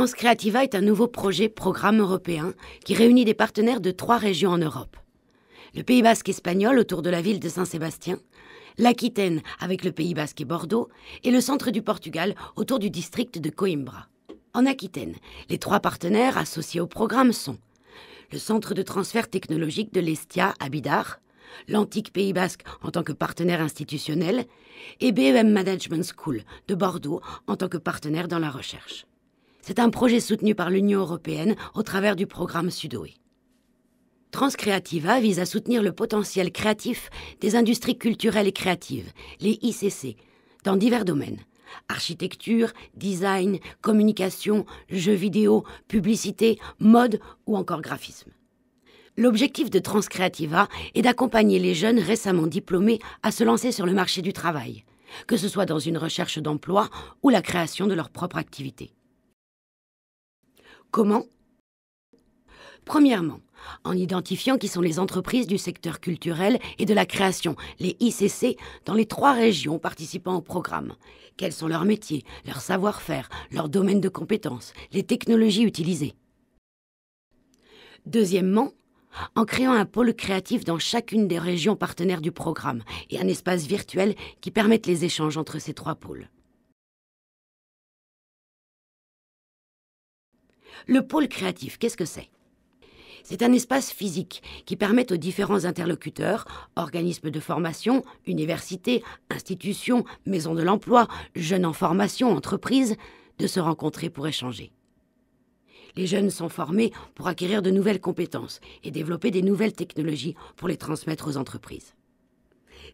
France Creativa est un nouveau projet programme européen qui réunit des partenaires de trois régions en Europe. Le Pays basque espagnol autour de la ville de Saint-Sébastien, l'Aquitaine avec le Pays basque et Bordeaux, et le centre du Portugal autour du district de Coimbra. En Aquitaine, les trois partenaires associés au programme sont le centre de transfert technologique de l'Estia à Bidar, l'antique Pays basque en tant que partenaire institutionnel, et BEM Management School de Bordeaux en tant que partenaire dans la recherche. C'est un projet soutenu par l'Union européenne au travers du programme Sudoé. Transcreativa vise à soutenir le potentiel créatif des industries culturelles et créatives, les ICC, dans divers domaines. Architecture, design, communication, jeux vidéo, publicité, mode ou encore graphisme. L'objectif de Transcreativa est d'accompagner les jeunes récemment diplômés à se lancer sur le marché du travail, que ce soit dans une recherche d'emploi ou la création de leur propre activité. Comment Premièrement, en identifiant qui sont les entreprises du secteur culturel et de la création, les ICC, dans les trois régions participant au programme. Quels sont leurs métiers, leurs savoir-faire, leurs domaines de compétences, les technologies utilisées. Deuxièmement, en créant un pôle créatif dans chacune des régions partenaires du programme et un espace virtuel qui permette les échanges entre ces trois pôles. Le pôle créatif, qu'est-ce que c'est c'est un espace physique qui permet aux différents interlocuteurs, organismes de formation, universités, institutions, maisons de l'emploi, jeunes en formation, entreprises, de se rencontrer pour échanger. Les jeunes sont formés pour acquérir de nouvelles compétences et développer des nouvelles technologies pour les transmettre aux entreprises.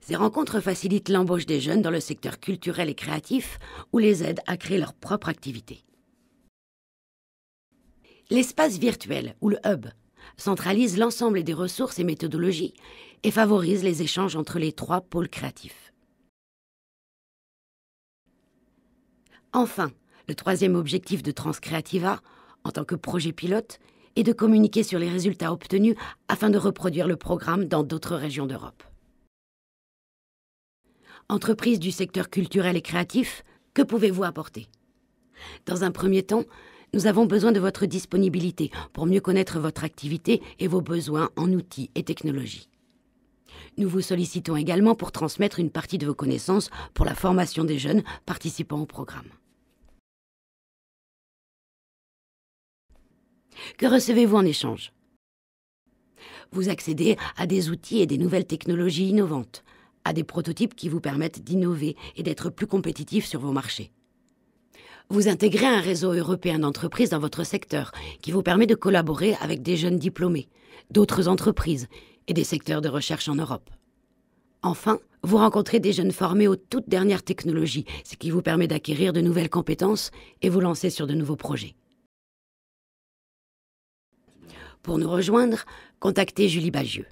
Ces rencontres facilitent l'embauche des jeunes dans le secteur culturel et créatif ou les aident à créer leur propre activité. L'espace virtuel, ou le hub, centralise l'ensemble des ressources et méthodologies et favorise les échanges entre les trois pôles créatifs. Enfin, le troisième objectif de Transcreativa, en tant que projet pilote, est de communiquer sur les résultats obtenus afin de reproduire le programme dans d'autres régions d'Europe. Entreprises du secteur culturel et créatif, que pouvez-vous apporter Dans un premier temps, nous avons besoin de votre disponibilité pour mieux connaître votre activité et vos besoins en outils et technologies. Nous vous sollicitons également pour transmettre une partie de vos connaissances pour la formation des jeunes participant au programme. Que recevez-vous en échange Vous accédez à des outils et des nouvelles technologies innovantes, à des prototypes qui vous permettent d'innover et d'être plus compétitifs sur vos marchés vous intégrez un réseau européen d'entreprises dans votre secteur qui vous permet de collaborer avec des jeunes diplômés, d'autres entreprises et des secteurs de recherche en Europe. Enfin, vous rencontrez des jeunes formés aux toutes dernières technologies, ce qui vous permet d'acquérir de nouvelles compétences et vous lancer sur de nouveaux projets. Pour nous rejoindre, contactez Julie Bagieux.